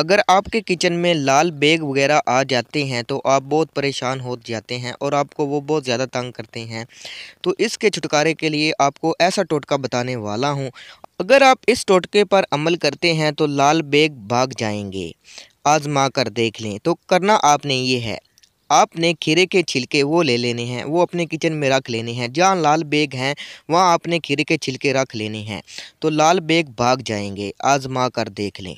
अगर आपके किचन में लाल बैग वगैरह आ जाते हैं तो आप बहुत परेशान हो जाते हैं और आपको वो बहुत ज़्यादा तंग करते हैं तो इसके छुटकारे के लिए आपको ऐसा टोटका बताने वाला हूँ अगर आप इस टोटके पर अमल करते हैं तो लाल बैग भाग जाएंगे आजमा कर देख लें तो करना आपने ये है आपने खीरे के छिलके वो ले लेने हैं वो अपने किचन में रख लेने हैं जहाँ लाल बैग हैं वहाँ आपने खीरे के छिलके रख लेने हैं तो लाल बैग भाग जाएंगे आजमा कर देख लें